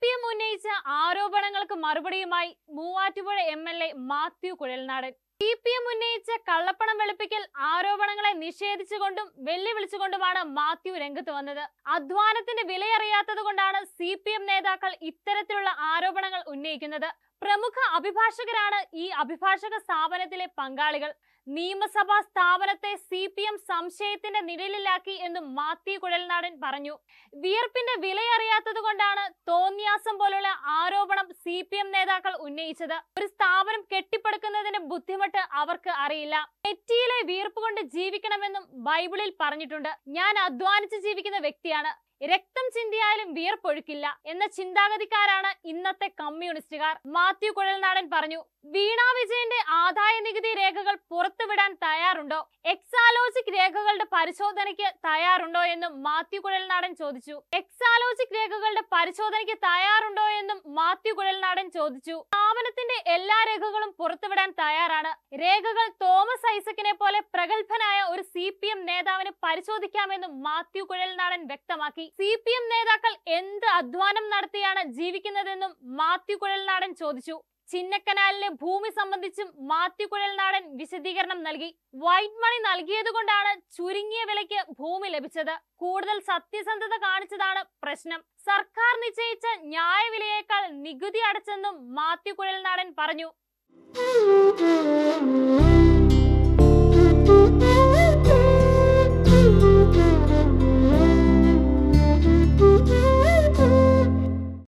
P M ഉന്നയിച്ച ആരോപണങ്ങൾക്ക് മറുപടിയുമായി Muvattupuzha M L A Mathew Kuzhalnadan C P M ഉന്നയിച്ച കള്ളപ്പണം വെളുപ്പിക്കൽ ആരോപണങ്ങളെ നിഷേധിച്ചുകൊണ്ടും വെല്ലുവിളിച്ചുകൊണ്ടുമാണ് മാത്യു രംഗത്ത് വന്നത് അധ്വാനത്തിന്റെ വിലയറിയാത്തത് കൊണ്ടാണ് സി പി എം നേതാക്കൾ ഇത്തരത്തിലുള്ള ആരോപണങ്ങൾ ഉന്നയിക്കുന്നത് പ്രമുഖ അഭിഭാഷകരാണ് ഈ അഭിഭാഷക സ്ഥാപനത്തിലെ പങ്കാളികൾ നിയമസഭാ സ്ഥാപനത്തെ സി പി എം സംശയത്തിന്റെ നിഴലിലാക്കി എന്നും മാത്യു കുഴൽനാടൻ പറഞ്ഞു വിയർപ്പിന്റെ വിലയറിയാത്തത് കൊണ്ടാണ് തോന്നിയാസം പോലുള്ള ആരോപണം സി പി എം നേതാക്കൾ ഉന്നയിച്ചത് ഒരു സ്ഥാപനം കെട്ടിപ്പടുക്കുന്നതിന്റെ ബുദ്ധിമുട്ട് അവർക്ക് അറിയില്ല നെറ്റിയിലെ വിയർപ്പ് കൊണ്ട് ജീവിക്കണമെന്നും ബൈബിളിൽ പറഞ്ഞിട്ടുണ്ട് ഞാൻ അധ്വാനിച്ച് ജീവിക്കുന്ന വ്യക്തിയാണ് രക്തം ചിന്തിയാലും വിയർപ്പൊഴുക്കില്ല എന്ന ചിന്താഗതിക്കാരാണ് ഇന്നത്തെ കമ്മ്യൂണിസ്റ്റുകാർ മാത്യു കുഴൽനാടൻ പറഞ്ഞു വീണാ വിജയന്റെ ആദായ നികുതി രേഖകൾ പുറത്തുവിടാൻ തയ്യാറുണ്ടോ എക്സാലോജിക് രേഖകളുടെ പരിശോധനയ്ക്ക് തയ്യാറുണ്ടോ എന്നും മാത്യു കുഴൽനാടൻ ചോദിച്ചു എക്സാലോജിക് രേഖകളുടെ പരിശോധനയ്ക്ക് തയ്യാറുണ്ടോ എന്നും മാത്യു കുഴൽനാടൻ ചോദിച്ചു സ്ഥാപനത്തിന്റെ എല്ലാ രേഖകളും പുറത്തുവിടാൻ തയ്യാറാണ് രേഖകൾ തോമസ് ഐസക്കിനെ പോലെ പ്രഗത്ഭനായ ഒരു സി നേതാവിന് പരിശോധിക്കാമെന്നും മാത്യു കുഴൽനാടൻ വ്യക്തമാക്കി സി പി എം നേതാക്കൾ എന്ത് അധ്വാനം നടത്തിയാണ് ജീവിക്കുന്നതെന്നും മാത്യു കുഴൽനാടൻ ചോദിച്ചു ചിന്നക്കനാലിലെ ഭൂമി സംബന്ധിച്ചും മാത്യു കുഴൽനാടൻ വിശദീകരണം നൽകി വൈറ്റ് മണി നൽകിയതുകൊണ്ടാണ് ചുരുങ്ങിയ വിലയ്ക്ക് ഭൂമി ലഭിച്ചത് കൂടുതൽ സത്യസന്ധത കാണിച്ചതാണ് പ്രശ്നം സർക്കാർ നിശ്ചയിച്ച ന്യായവിലയേക്കാൾ നികുതി അടച്ചെന്നും മാത്യു കുഴൽനാടൻ പറഞ്ഞു